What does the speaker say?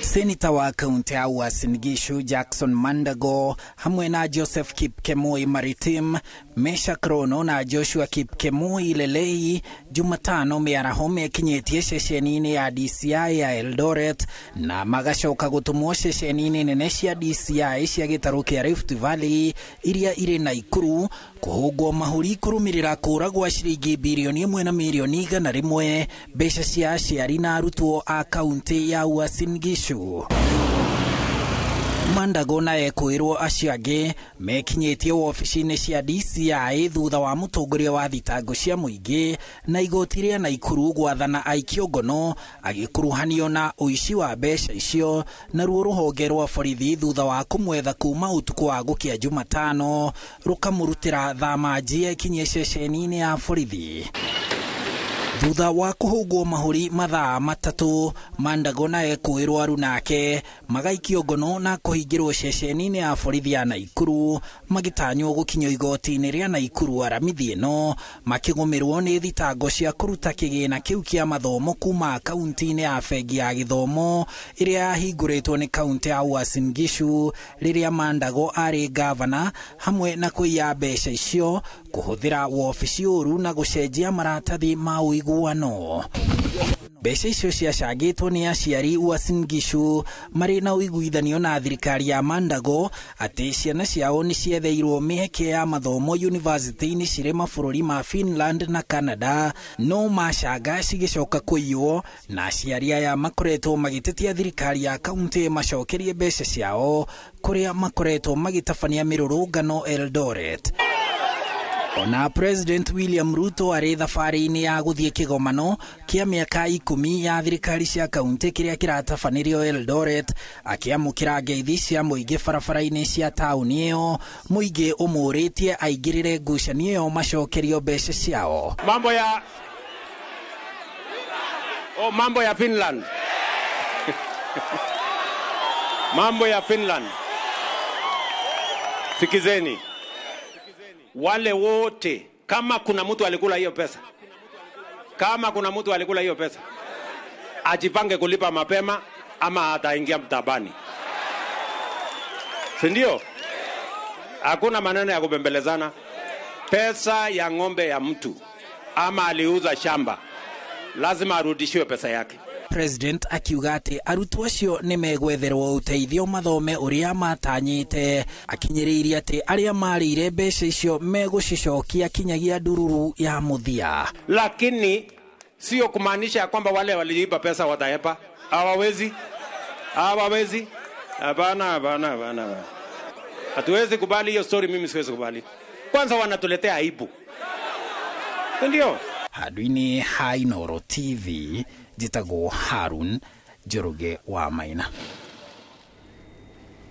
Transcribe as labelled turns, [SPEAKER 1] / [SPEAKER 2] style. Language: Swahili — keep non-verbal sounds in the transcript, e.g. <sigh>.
[SPEAKER 1] Seneta wa kaunti ya Uasin Gishu Jackson Mandago hamwe na Joseph Kipkemoi Maritim, Mesha Krono na Joshua Kipkemoi Lelei Jumatano mĩaraho mekinyĩtie ceceni-inĩ ya DCI ya Eldoret na magacoka gũtũmwo ceceni-inĩ nene cia DCI cia gĩtarũ kĩa Rift Valley iria irĩ ikuru kũhũngwo mahũri kũrũmĩrĩra kũra gwa ciringi birioni ĩmwe na mirioni igana rĩmwe mbeca cia aciari na arutwo a kauntĩ ya Uasin Gishu mandago na ekwĩrwo acio angĩ mekinyĩtie wobici-inĩ cia DCI thutha wa mũtongoria wa thitango cia muingi na igoti na Naikuru gwathana aikio ngono agikuruhanio na ũici wa mbeca icio naruo rũhonge rwa borithi thutha wa kumwetha kuma ũtukũ wa gũkĩa Jumatano rũkamũrutĩra thamanji ekinyie ceceni-inĩ ya borithi thutha wa kuhungwo mahuri mathaa matatu mandago na ekwirwo aru nake magaikio ngono na kuhingirwo ceceni-inĩ ya borithi ya naikuru magĩtanywo gũkinyio igoti-inĩ rĩa naikuru aramithi ĩno makĩgũmĩrwo nĩ thitango cia kũruta kĩgĩna kĩu kĩa mathomo kuma kaunti-inĩ ya bengi ya gĩthomo ĩrĩa yahingũrĩtwo nĩ kaunti ya Uasin Gishu rĩrĩa mandago arĩ ngavana hamwe na kũiya mbeca icio kuhuthira wobici uru na gucenjia maratathi ma uiguano mbeca icio ciacangĩtwo nĩ aciari Uasin Gishu marĩ na ũiguithanio na thirikari ya Mandago atĩ ciana ciao nĩ cietheirwo mĩeke ya mathomo yunivasĩtĩ-inĩ cirĩ mabũrũri ma Finland na Canada no macanga cigĩcoka kũiywo na aciari aya makoretwo magĩtetia thirikari ya kaunti macokerie mbeca ciao kũrĩa makoretwo magĩtabania mĩrũrũngano Eldoret ona president william ruto arĩ thabarĩ-inĩ ya gũthiĩ kĩgomano kĩa mĩaka ikũmi ya thirikari cia kaunti kĩrĩa kĩratabanĩrio eldoret akĩamũkĩra ngeithi cia mũingĩ barabara-inĩ cia taũni ĩyo mũingĩ ũmũũrĩtie aingĩrĩre ngucanio ĩyo macokerio mbeca ciao mambo ya oh, mambo ya finland
[SPEAKER 2] <laughs> mambo ya finland sikizeni wale wote, kama kuna mtu alikula hiyo pesa, kama kuna mtu alikula hiyo pesa, ajipange kulipa mapema ama ataingia mtabani, si ndio? Hakuna maneno ya kubembelezana. Pesa ya ng'ombe ya mtu ama aliuza shamba, lazima arudishiwe pesa yake
[SPEAKER 1] president akiuga atä arutwo acio nä megwetherwo ũteithio mathome ũrĩa matanyĩte akinyĩrĩirie atä arĩa marĩire mbeca icio megũcicokia kinyagia ndururu ya mũthia
[SPEAKER 2] lakini sio kumaanisha ya kwamba wale waliiba pesa wataepa hawawezi hawawezi hapana hapana hapana hatuwezi kubali hiyo story mimi siwezi kubali
[SPEAKER 1] kwanza wanatuletea aibu ndio handũ hainoro TV jitago Harun Njoroge wa Maina